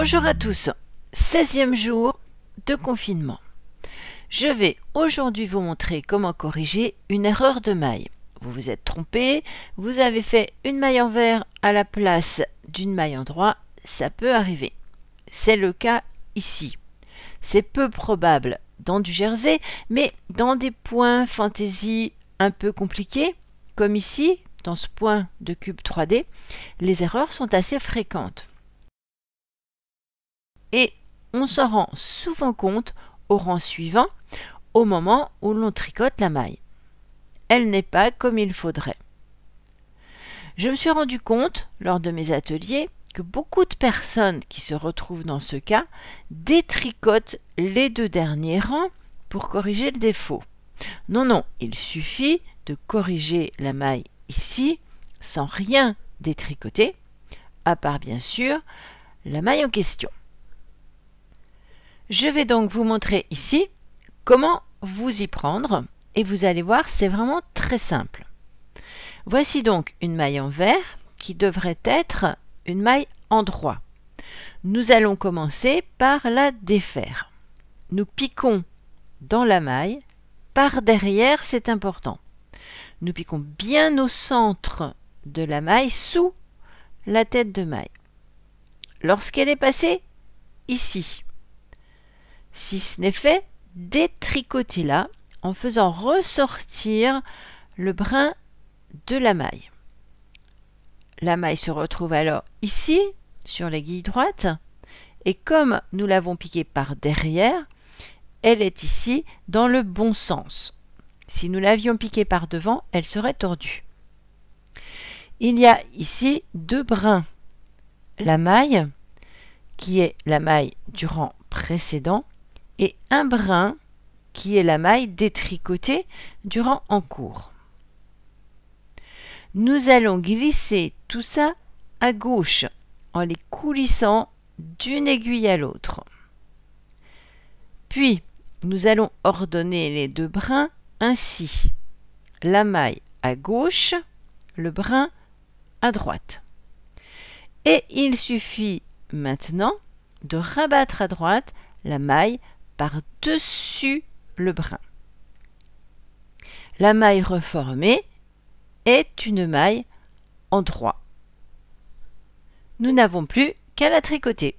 Bonjour à tous, 16e jour de confinement. Je vais aujourd'hui vous montrer comment corriger une erreur de maille. Vous vous êtes trompé, vous avez fait une maille envers à la place d'une maille en droit, ça peut arriver. C'est le cas ici. C'est peu probable dans du jersey, mais dans des points fantaisie un peu compliqués, comme ici, dans ce point de cube 3D, les erreurs sont assez fréquentes et on s'en rend souvent compte au rang suivant, au moment où l'on tricote la maille. Elle n'est pas comme il faudrait. Je me suis rendu compte, lors de mes ateliers, que beaucoup de personnes qui se retrouvent dans ce cas détricotent les deux derniers rangs pour corriger le défaut. Non, non, il suffit de corriger la maille ici sans rien détricoter, à part bien sûr la maille en question. Je vais donc vous montrer ici comment vous y prendre et vous allez voir c'est vraiment très simple. Voici donc une maille en vert qui devrait être une maille en droit. Nous allons commencer par la défaire. Nous piquons dans la maille, par derrière c'est important. Nous piquons bien au centre de la maille, sous la tête de maille. Lorsqu'elle est passée, ici, si ce n'est fait, détricotez-la en faisant ressortir le brin de la maille. La maille se retrouve alors ici, sur l'aiguille droite, et comme nous l'avons piquée par derrière, elle est ici dans le bon sens. Si nous l'avions piquée par devant, elle serait tordue. Il y a ici deux brins. La maille, qui est la maille du rang précédent, et un brin qui est la maille détricotée durant en cours. Nous allons glisser tout ça à gauche en les coulissant d'une aiguille à l'autre. Puis, nous allons ordonner les deux brins ainsi. La maille à gauche, le brin à droite. Et il suffit maintenant de rabattre à droite la maille par-dessus le brin. La maille reformée est une maille en droit. Nous n'avons plus qu'à la tricoter.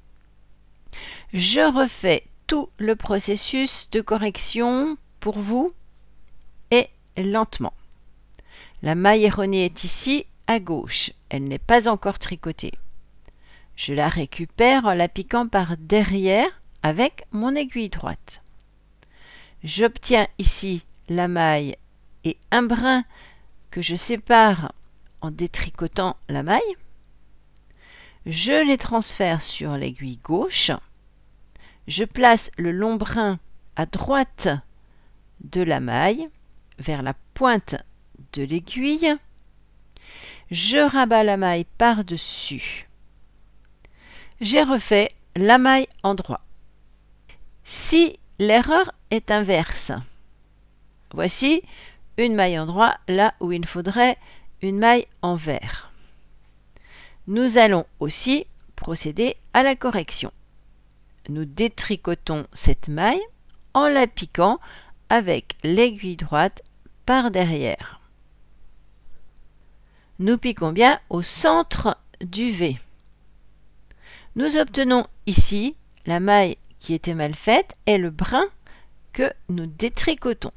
Je refais tout le processus de correction pour vous et lentement. La maille erronée est ici à gauche, elle n'est pas encore tricotée. Je la récupère en la piquant par derrière avec mon aiguille droite. J'obtiens ici la maille et un brin que je sépare en détricotant la maille. Je les transfère sur l'aiguille gauche. Je place le long brin à droite de la maille vers la pointe de l'aiguille. Je rabats la maille par-dessus. J'ai refait la maille en droit. Si l'erreur est inverse, voici une maille endroit là où il faudrait une maille en Nous allons aussi procéder à la correction. Nous détricotons cette maille en la piquant avec l'aiguille droite par derrière. Nous piquons bien au centre du V. Nous obtenons ici la maille qui était mal faite est le brin que nous détricotons.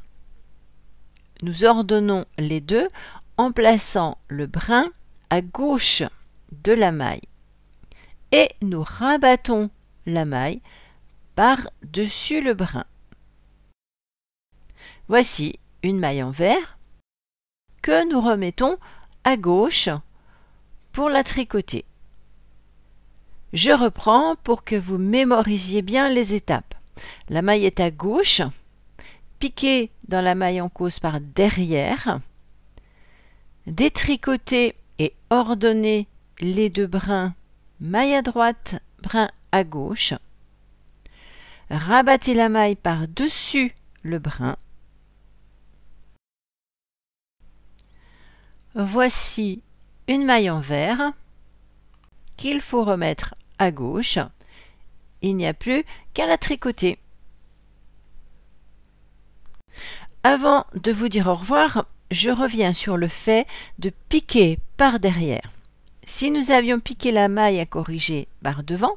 Nous ordonnons les deux en plaçant le brin à gauche de la maille et nous rabattons la maille par-dessus le brin. Voici une maille en vert que nous remettons à gauche pour la tricoter. Je reprends pour que vous mémorisiez bien les étapes. La maille est à gauche, piquer dans la maille en cause par derrière, détricoter et ordonner les deux brins, maille à droite, brin à gauche, rabattez la maille par-dessus le brin. Voici une maille en vert qu'il faut remettre à gauche. Il n'y a plus qu'à la tricoter. Avant de vous dire au revoir, je reviens sur le fait de piquer par derrière. Si nous avions piqué la maille à corriger par devant,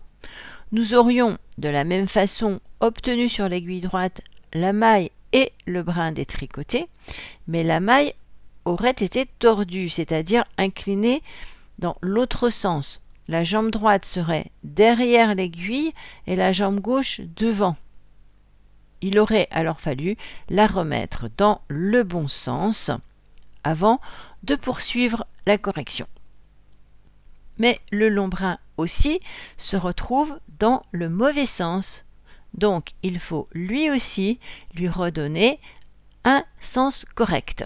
nous aurions de la même façon obtenu sur l'aiguille droite la maille et le brin des tricotés, mais la maille aurait été tordue, c'est-à-dire inclinée dans l'autre sens. La jambe droite serait derrière l'aiguille et la jambe gauche devant. Il aurait alors fallu la remettre dans le bon sens avant de poursuivre la correction. Mais le long aussi se retrouve dans le mauvais sens. Donc il faut lui aussi lui redonner un sens correct.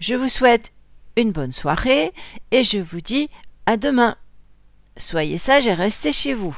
Je vous souhaite une bonne soirée et je vous dis à demain. Soyez sages et restez chez vous.